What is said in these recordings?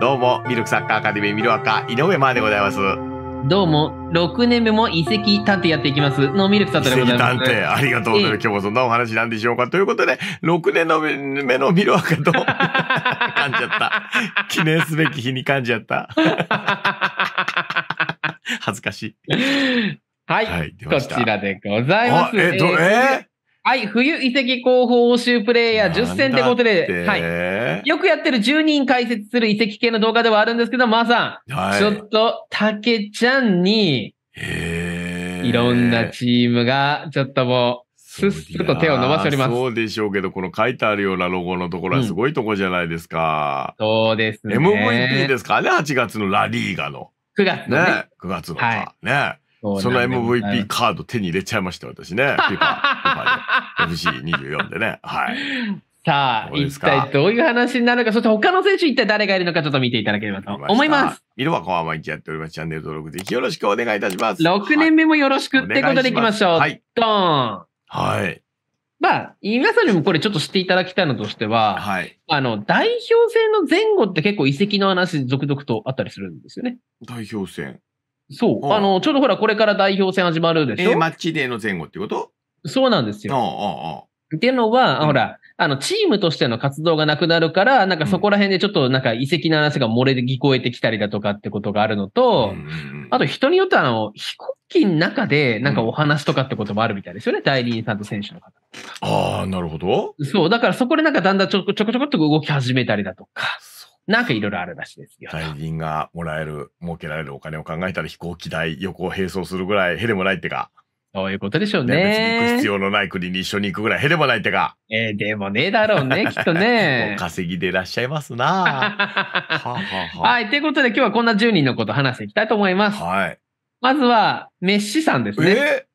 どうも、ミルクサッカーアカデミーミルアカ、井上真でございます。どうも、6年目も遺跡探偵やっていきます。のミルクサッカーでございます。遺跡探偵、ありがとうございます。今日もそんなお話なんでしょうか。ということで、6年の目のミルアカと、噛んじゃった。記念すべき日に噛んじゃった。恥ずかしい。はい、はい、こちらでございます。え、ど、えーはい、冬移籍候補欧州プレイヤー10戦ってことで、はい。よくやってる10人解説する移籍系の動画ではあるんですけど、まーさん、はい、ちょっと、たけちゃんに、いろんなチームが、ちょっともう、すっすと手を伸ばしております。そうでしょうけど、この書いてあるようなロゴのところはすごいとこじゃないですか。うん、そうですね。MVP ですかね、8月のラリーガの。9月のね。ね9月のか。はい、ね。その MVP カード手に入れちゃいました、私ね。ピ い。FC24 でね。はい。さあ、一体どういう話になるか、そして他の選手一体誰がいるのかちょっと見ていただければと思います。色はこままいきやっております。チャンネル登録ぜひよろしくお願いいたします。6年目もよろしく、ってことでいきましょう。はい。ドーン。はい。まあ、皆さんにもこれちょっと知っていただきたいのとしては、はい、あの、代表戦の前後って結構移籍の話続々とあったりするんですよね。代表戦。そう。あの、ちょうどほら、これから代表戦始まるでしょ。えー、マッチデーの前後ってことそうなんですよ。おうおうっていうのは、うん、ほら、あの、チームとしての活動がなくなるから、なんかそこら辺でちょっとなんか遺跡の話が漏れ聞こえてきたりだとかってことがあるのと、うん、あと人によってはあの、飛行機の中でなんかお話とかってこともあるみたいですよね、うん、代理人さんと選手の方。ああ、なるほど。そう、だからそこでなんかだんだんちょこちょこちょこっと動き始めたりだとか。なんかいろいろあるらしいですよ。大がもらえる、儲けられるお金を考えたら飛行機代、横を並走するぐらいへでもないってか。そういうことでしょうね。別に行く必要のない国に一緒に行くぐらいへでもないってか。えー、でもねえだろうね、きっとね。稼ぎでいらっしゃいますなははは。はい、ということで今日はこんな10人のこと話していきたいと思います。はい。まずは、メッシさんですね。え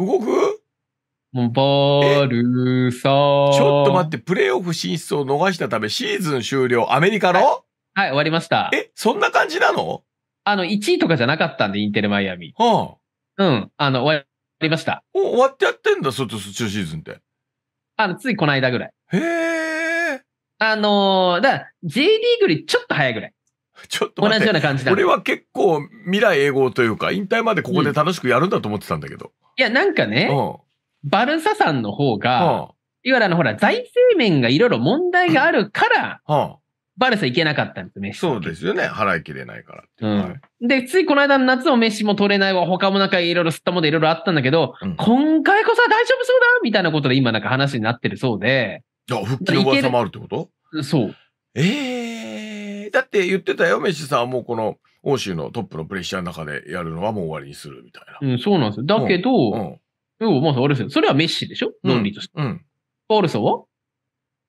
ー、動くもうバルサちょっと待って、プレイオフ進出を逃したため、シーズン終了、アメリカの、はい、はい、終わりました。え、そんな感じなのあの、1位とかじゃなかったんで、インテルマイアミ。はあ、うん、あの、終わりました。お、終わってやってんだ、そっと、中シーズンって。あの、ついこの間ぐらい。へえ。あのー、だから、J リーグよりちょっと早いぐらい。ちょっと同じような感じだ。俺は結構未来永劫というか、引退までここで楽しくやるんだと思ってたんだけど。うん、いや、なんかね、うん、バルサさんの方が、いわゆるあの、ほら、財政面がいろいろ問題があるから、はあ、バルサ行けなかったんですよ、シ。そうですよね。払いきれないからうん、はい、で、ついこの間の夏もシも取れないわ、他もなんかいろいろ吸ったものいろいろあったんだけど、うん、今回こそは大丈夫そうだみたいなことで今なんか話になってるそうで。あ、復帰の噂もあるってことそう。ええー、だって言ってたよ、飯さんもうこの、欧州のトップのプレッシャーの中でやるのはもう終わりにするみたいな。うん、そうなんですよ。だけど、うんうんおお、まさあれですそれはメッシでしょ論理として。うん。バルサは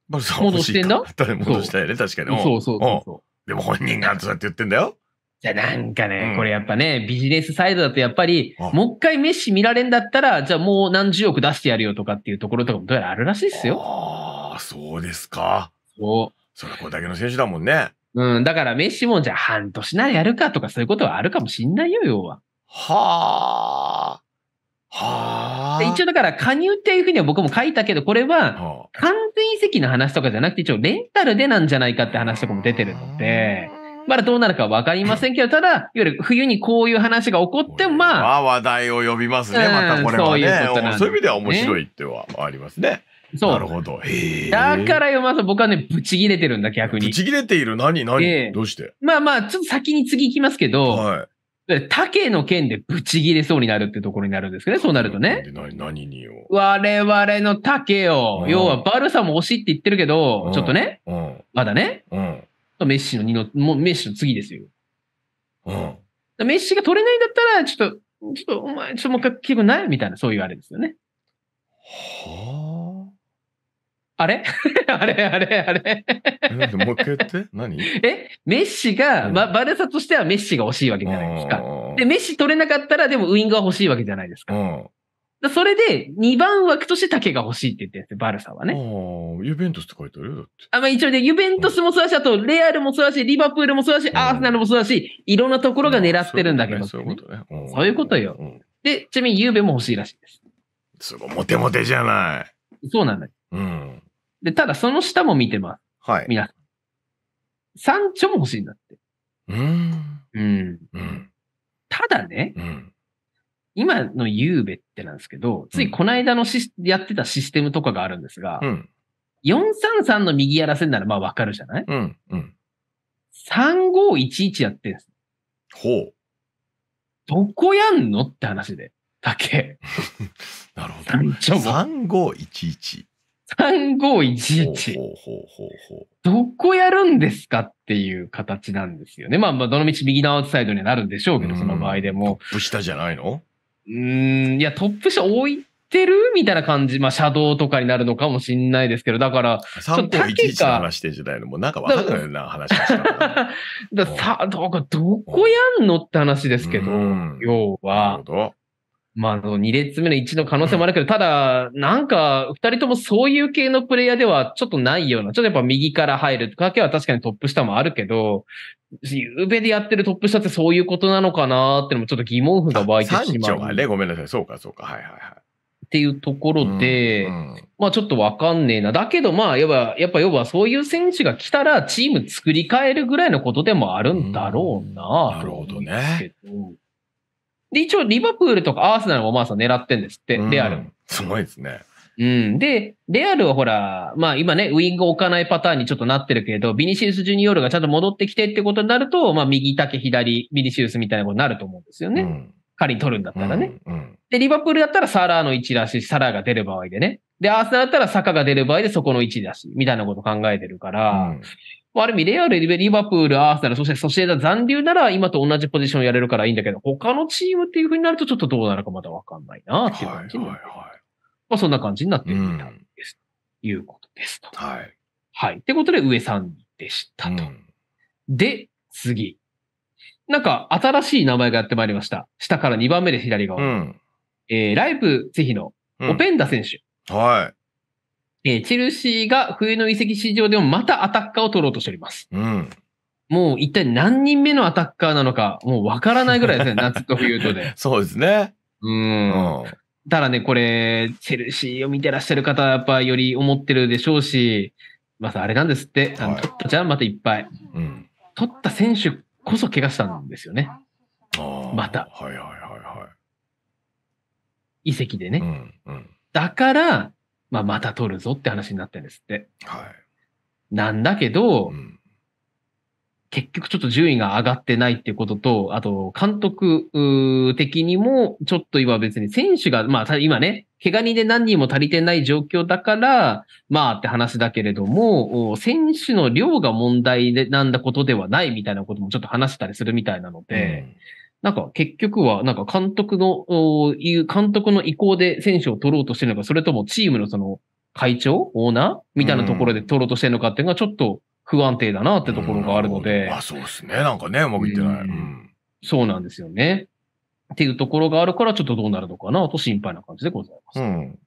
バルサは戻してんだ誰戻したよね、確かに。そうそうそうでも本人がそうやって言ってんだよ。じゃなんかね、これやっぱね、ビジネスサイドだとやっぱり、もう一回メッシ見られんだったら、じゃあもう何十億出してやるよとかっていうところとかもどうやらあるらしいっすよ。ああ、そうですか。そう。それこれだけの選手だもんね。うん、だからメッシもじゃあ半年ならやるかとかそういうことはあるかもしんないよ、要は。はあ。はあ。一応だから加入っていうふうには僕も書いたけど、これは完全移籍の話とかじゃなくて、一応レンタルでなんじゃないかって話とかも出てるので、まだどうなるかわかりませんけど、ただ、いわゆる冬にこういう話が起こっても、まあ。あ話題を呼びますね、またこれはね。そういう、ね、そういう意味では面白いってはありますね。そう。なるほど。だからよ、まさ僕はね、ブチ切れてるんだ、逆に。ブチ切れている何何、どうしてまあまあ、ちょっと先に次行きますけど、はい、竹の剣でブチ切れそうになるってところになるんですけどね、そうなるとね。何によ。我々の竹を、要はバルサも惜しって言ってるけど、ちょっとね、まだね、メッシの二の、もうメッシの次ですよ。メッシが取れないんだったら、ちょっと、ちょっとお前、ちょっともう一回結構ないみたいな、そういうあれですよね。はあ。あれ あれあれあれえもう一回言って何えメッシが、うん、バルサとしてはメッシが欲しいわけじゃないですか。で、メッシ取れなかったら、でもウイングは欲しいわけじゃないですか。それで、2番枠として竹が欲しいって言ってんですバルサはね。ユベントスって書いてあるよ、だって。あ、まあ一応ね、ユベントスもそうだし、あと、レアルもそうだし、リバプールもそうだし、アーセナルもそうだし、いろんなところが狙ってるんだけど、ね、そういうことね。そういうことよ。で、ちなみにユーベも欲しいらしいです。すごい、モテモテじゃない。そうなんだ。うん。で、ただその下も見てます。はい。皆さん。山頂も欲しいんだって。うーん。うん。ただね、うん。今のゆうべってなんですけど、ついこの間のシスやってたシステムとかがあるんですが、うん。433の右やらせんならまあわかるじゃないうん。うん。?3511 やってんす。ほう。どこやんのって話で。だけ。なるほど。山3511。3511。どこやるんですかっていう形なんですよね。まあ、まあ、どのみち右のアウトサイドにはなるんでしょうけど、その場合でも。トップ下じゃないのうん、いや、トップ下置いてるみたいな感じ。まあ、シャドウとかになるのかもしんないですけど、だから、3511の話してんじゃないのもうなんかわかんないな話した ださ、かどこやんのって話ですけど、要は。なるほど。まあ、あの、列目の一の可能性もあるけど、ただ、なんか、二人ともそういう系のプレイヤーではちょっとないような、ちょっとやっぱ右から入るとかけは確かにトップ下もあるけど、ゆうべでやってるトップ下ってそういうことなのかなーってのもちょっと疑問符が湧いてしまう。三丁がね、ごめんなさい。そうか、そうか。はいはいはい。っていうところで、まあちょっとわかんねえな。だけどまあ、やっぱ、やっぱ要はそういう選手が来たらチーム作り変えるぐらいのことでもあるんだろうな、うん、なるほどね。で、一応リバプールとかアーセナルもまあさ、狙ってんですって、レアル。すごいですね。うん。で、レアルはほら、まあ今ね、ウィング置かないパターンにちょっとなってるけど、ビニシウス・ジュニオールがちゃんと戻ってきてってことになると、まあ右竹左、ビニシウスみたいなことになると思うんですよね。うん、仮に取るんだったらね、うんうん。で、リバプールだったらサラーの位置だし、サラーが出る場合でね。で、アーセナルだったら坂が出る場合でそこの位置だし、みたいなこと考えてるから、うある意味、レアル、リバプール、アーセナル、そしてソシエダ残留なら今と同じポジションやれるからいいんだけど、他のチームっていうふうになるとちょっとどうなるかまだわかんないなっていう感じはいはいはい、まあそんな感じになっていたんです。うん、いうことですと。はい。はい。ってことで、上さんでしたと。うん、で、次。なんか、新しい名前がやってまいりました。下から2番目で左側。うん、えー、ライブ、ぜひの、オペンダ選手。はい。えー、チェルシーが冬の移籍市場でもまたアタッカーを取ろうとしております。うん。もう一体何人目のアタッカーなのか、もうわからないぐらいですね、夏と冬とで。そうですね。うん。うん、ただね、これ、チェルシーを見てらっしゃる方はやっぱより思ってるでしょうし、まずあれなんですって、あの、取ったじゃん、またいっぱい。うん。取った選手こそ怪我したんですよね。また。はいはいはいはい。遺跡でね。うん、うん、だから、まあ、また取るぞって話になってんですって。はい。なんだけど、うん、結局ちょっと順位が上がってないっていうことと、あと、監督的にも、ちょっと今別に選手が、まあ、今ね、怪我人で何人も足りてない状況だから、まあって話だけれども、選手の量が問題なんだことではないみたいなこともちょっと話したりするみたいなので、うんなんか結局は、なんか監督の、いう監督の意向で選手を取ろうとしてるのか、それともチームのその会長、オーナーみたいなところで取ろうとしてるのかっていうのがちょっと不安定だなってところがあるので。うんうん、あ、そうですね。なんかね、うまくいってない、うん。そうなんですよね。っていうところがあるから、ちょっとどうなるのかなと心配な感じでございます。うん、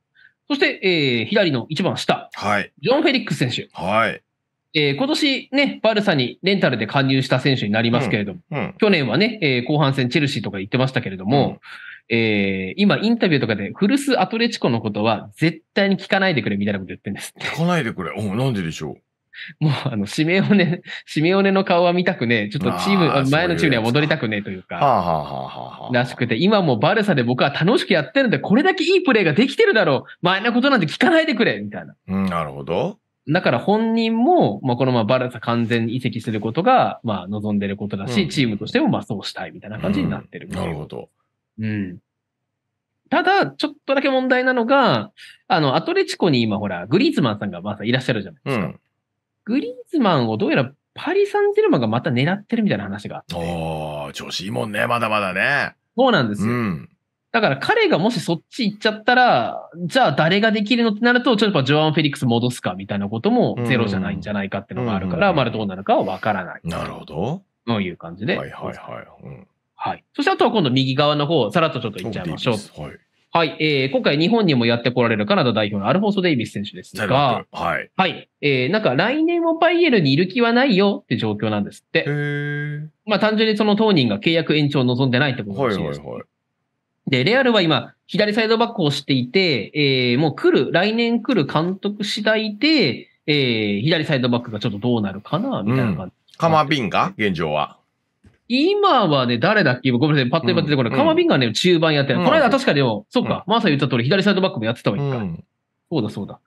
そして、えー、左の一番下。はい。ジョン・フェリックス選手。はい。えー、今年ね、バルサにレンタルで加入した選手になりますけれども、うんうん、去年はね、えー、後半戦チェルシーとか言ってましたけれども、うん、えー、今インタビューとかで古巣アトレチコのことは絶対に聞かないでくれみたいなこと言ってるんです。聞かないでくれ。おなんででしょう。もう、あの、シメオネ、シメオネの顔は見たくねちょっとチーム、前のチームには戻りたくねというか、らしくて、今もバルサで僕は楽しくやってるんで、これだけいいプレーができてるだろう。前のことなんて聞かないでくれみたいな。うん、なるほど。だから本人も、まあ、このままバルサ完全に移籍することが、まあ、望んでることだし、うん、チームとしても、まあ、そうしたいみたいな感じになってる、うん、なるほど。うん。ただ、ちょっとだけ問題なのが、あの、アトレチコに今、ほら、グリーズマンさんがまさいらっしゃるじゃないですか。うん、グリーズマンをどうやらパリ・サンジェルマンがまた狙ってるみたいな話があって。おー、調子いいもんね、まだまだね。そうなんですよ。うんだから彼がもしそっち行っちゃったら、じゃあ誰ができるのってなると、ちょっとジョアン・フェリックス戻すかみたいなこともゼロじゃないんじゃないかっていうのがあるから、まだどうなるかはわからない。なるほど。という感じで。はいはいはい。うん、はい。そしてあとは今度右側の方、さらっとちょっといっちゃいましょう。はい。はい、えー、今回日本にもやってこられるカナダ代表のアルフォンソ・デイビス選手ですが、はい。はい。えー、なんか来年もバイエルにいる気はないよって状況なんですって。へまあ単純にその当人が契約延長を望んでないってことです。はいはいはい。で、レアルは今、左サイドバックをしていて、えー、もう来る、来年来る監督次第で、えー、左サイドバックがちょっとどうなるかな、みたいな感じ、うん、カマビンが現状は。今はね、誰だっけごめんなさい、パッと今出てこれ、うん、カマビンがね、中盤やってる、うん、この間確かでも、そうか、まさ言った通り、左サイドバックもやってたわ、一回。そうだ、そうだ。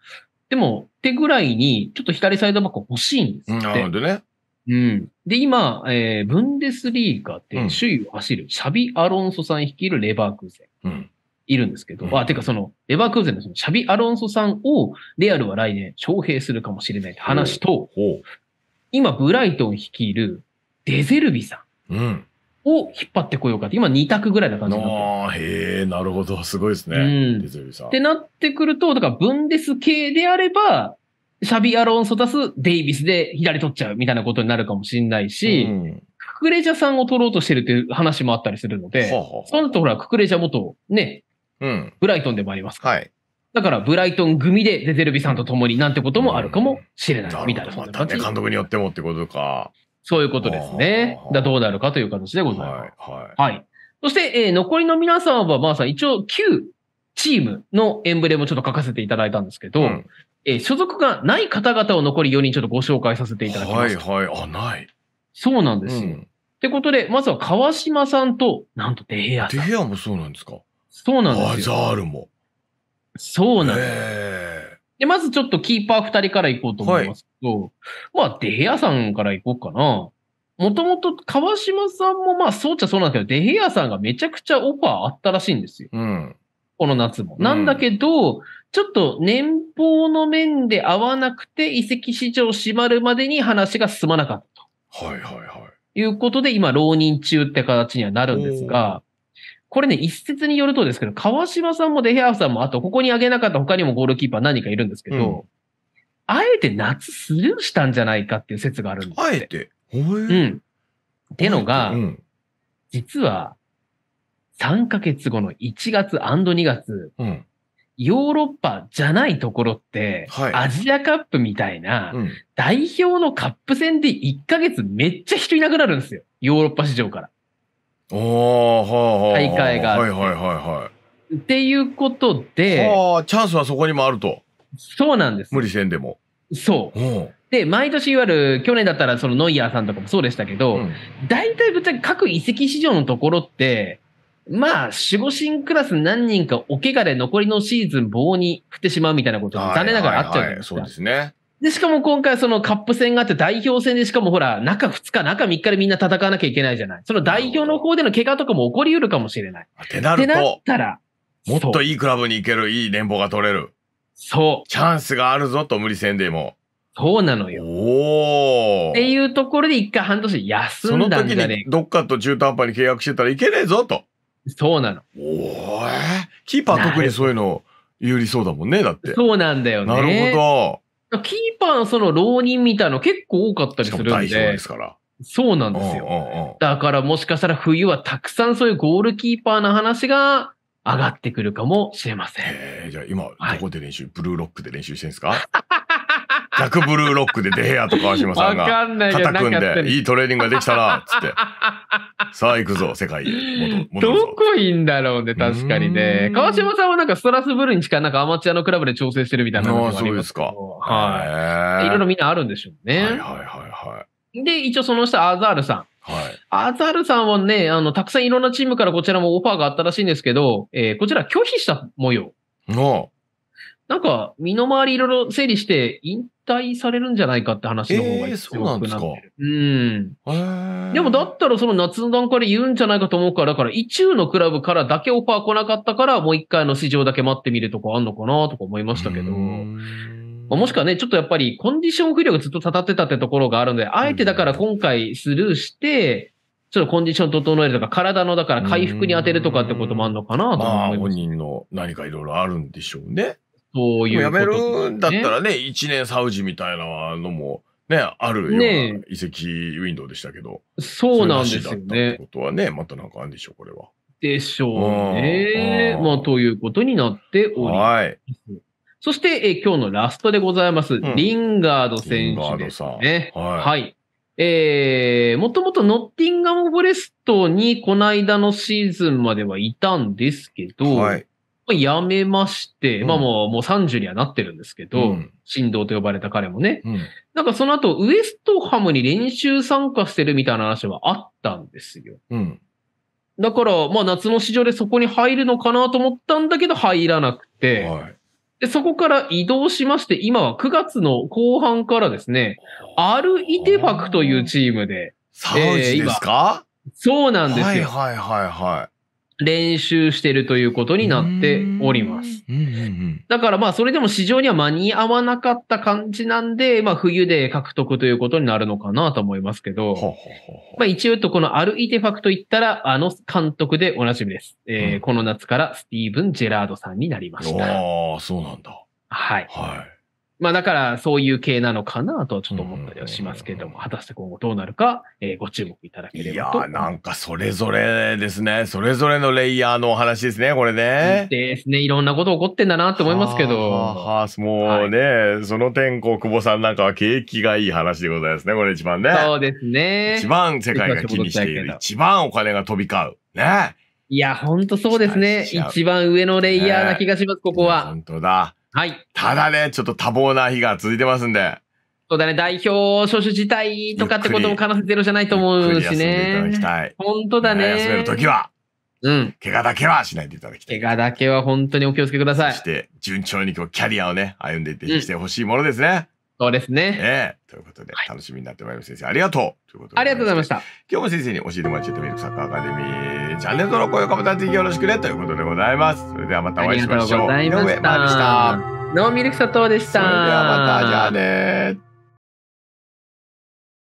でも、ってぐらいに、ちょっと左サイドバック欲しいんですって。なるほどね。うん。で、今、えー、ブンデスリーガって首位を走る、シャビ・アロンソさん率いるレバークーゼン。うん、いるんですけど、うん、あ、てかその、レバークーゼンのそのシャビ・アロンソさんを、レアルは来年、招聘するかもしれないって話と、今、ブライトン率いるデゼルビさん。を引っ張ってこようかって、今2択ぐらいな感じあなへえ、なるほど。すごいですね。うん、デゼルビさん。ってなってくると、だから、ブンデス系であれば、シャビ・アロンソタス、デイビスで左取っちゃうみたいなことになるかもしれないし、うん、ククレジャさんを取ろうとしてるっていう話もあったりするので、そのとほら、ククレジャ元、ね、うん、ブライトンでもありますから。はいだから、ブライトン組でデゼルビさんと共になんてこともあるかもしれない、うみたいな感じ。ま、監督によってもってことか。そういうことですね。だどうなるかという形でございます。はい。はい、はい、そして、えー、残りの皆さんは、まあさん、一応9チームのエンブレムをちょっと書かせていただいたんですけど、うん、えー、所属がない方々を残り4人ちょっとご紹介させていただきます。はいはい、あ、ない。そうなんですよ。うん、ってことで、まずは川島さんと、なんとデヘアさん。デヘアもそうなんですかそうなんですよ。アザールも。そうなんです。で、まずちょっとキーパー2人からいこうと思いますけど、はい、まあ、デヘアさんからいこうかな。もともと川島さんもまあそうっちゃそうなんですけど、デヘアさんがめちゃくちゃオファーあったらしいんですよ。うん。この夏も。なんだけど、ちょっと年俸の面で合わなくて、移籍市場閉まるまでに話が進まなかったと。はいはいはい。いうことで、今、浪人中って形にはなるんですが、これね、一説によるとですけど、川島さんもデヘアフさんも、あとここに挙げなかった他にもゴールキーパー何かいるんですけど、うん、あえて夏スルーしたんじゃないかっていう説があるんですあえてうん。ってのが、うん、実は、3ヶ月後の1月 &2 月、うん、ヨーロッパじゃないところって、はい、アジアカップみたいな、うん、代表のカップ戦で1ヶ月めっちゃ人いなくなるんですよ。ヨーロッパ市場から。おー、はあ、はあ、大会が。はいはいはいはい。っていうことで。はあ、チャンスはそこにもあると。そうなんです。無理せんでも。そう。うで、毎年いわゆる、去年だったらそのノイヤーさんとかもそうでしたけど、うん、大体ぶっちゃけ各移籍市場のところって、まあ、守護神クラス何人かお怪我で残りのシーズン棒に振ってしまうみたいなことが残念ながらあっちゃうではいはいはい、そうですね。で、しかも今回そのカップ戦があって代表戦でしかもほら、中2日、中3日でみんな戦わなきゃいけないじゃない。その代表の方での怪我とかも起こり得るかもしれない。ってなると。ったら、もっといいクラブに行ける、いい連邦が取れる。そう。チャンスがあるぞと無理せんでも。そうなのよ。おっていうところで一回半年休んだんねその時にどっかと中途半端に契約してたらいけねえぞと。そうなの。おえキーパー特にそういうの有利そうだもんね、だって。そうなんだよね。なるほど。キーパーのその浪人みたいの結構多かったりするんで。代ですから。そうなんですよ、だからもしかしたら冬はたくさんそういうゴールキーパーの話が上がってくるかもしれません。じゃあ今、どこで練習、はい、ブルーロックで練習してるんですかジブルーロックでデヘアと川島さんが肩組んで、いいトレーニングができたな、つって。さあ行くぞ、世界へ。どこいいんだろうね、確かにね。川島さんはなんかストラスブルーに近いなんかアマチュアのクラブで調整してるみたいなああそうですか。はい。いろいろみんなあるんでしょうね。はいはいはい。で、一応その下、アザールさん。はい、アザールさんはね、あの、たくさんいろんなチームからこちらもオファーがあったらしいんですけど、えー、こちら拒否した模様。なんか、身の回りいろいろ整理して引退されるんじゃないかって話の方が強くなってる。えー、そうなんですか。うん。でもだったらその夏の段階で言うんじゃないかと思うから、だから一中のクラブからだけオファー来なかったから、もう一回の市場だけ待ってみるとこあんのかなとか思いましたけど。もしくはね、ちょっとやっぱりコンディション不良がずっとたたってたってところがあるので、あえてだから今回スルーして、ちょっとコンディション整えるとか、体のだから回復に当てるとかってこともあるのかなと思います。まあ、本人の何かいろいろあるんでしょうね。そういうやめるんだったらね、1年サウジみたいなのも、ね、あるような移籍ウィンドウでしたけど、そうなんですよね。ことはね、またなんかあるんでしょう、これは。でしょうね。まあ、ということになっております。そして、え今日のラストでございます。うん、リンガード選手ですね。はい、はい。えー、もともとノッティンガム・フォレストにこの間のシーズンまではいたんですけど、はい、辞めまして、うん、まあもう、もう30にはなってるんですけど、神道と呼ばれた彼もね。なんかその後、ウエストハムに練習参加してるみたいな話はあったんですよ。だから、まあ夏の市場でそこに入るのかなと思ったんだけど、入らなくて、はい、で、そこから移動しまして、今は9月の後半からですね、アルイテファクというチームで、サウジですか、えー、そうなんですよ。はいはいはいはい。練習してるということになっております。だからまあそれでも市場には間に合わなかった感じなんで、まあ冬で獲得ということになるのかなと思いますけど、まあ一応とこのアルイテファクト言ったらあの監督でおなじみです。えー、この夏からスティーブン・ジェラードさんになりました。ああ、そうなんだ。はい。はい。まあだからそういう系なのかなとはちょっと思ったりはしますけれども、果たして今後どうなるか、えー、ご注目いただければと。いやなんかそれぞれですね。それぞれのレイヤーのお話ですね、これね。ですね。いろんなこと起こってんだなって思いますけど。はあ、もうね、はい、その点、こう、久保さんなんかは景気がいい話でございますね、これ一番ね。そうですね。一番世界が気にしている。一番お金が飛び交う。ね。いや、ほんとそうですね。一番上のレイヤーな気がします、ここは。本当だ。はい。ただね、ちょっと多忙な日が続いてますんで。そうだね、代表招集自体とかってことも可能性ゼロじゃないと思うしね。本当だね。休めるときは。うん。怪我だけはしないでいただきたい。怪我だけは本当にお気をつけください。そして、順調にこう、キャリアをね、歩んでいってきてほしいものですね。うんそうですね。ねということで、楽しみになってまいります。先生、ありがとうということで。ありがとうございました。今日も先生に教えてもらっちゃってミルクサッカーアカデミー、チャンネル登録、高評価ボタンぜひよろしくねということでございます。それではまたお会いしましょう。ありがとうございました。ノーミルク佐藤でした。それではまた、じゃあね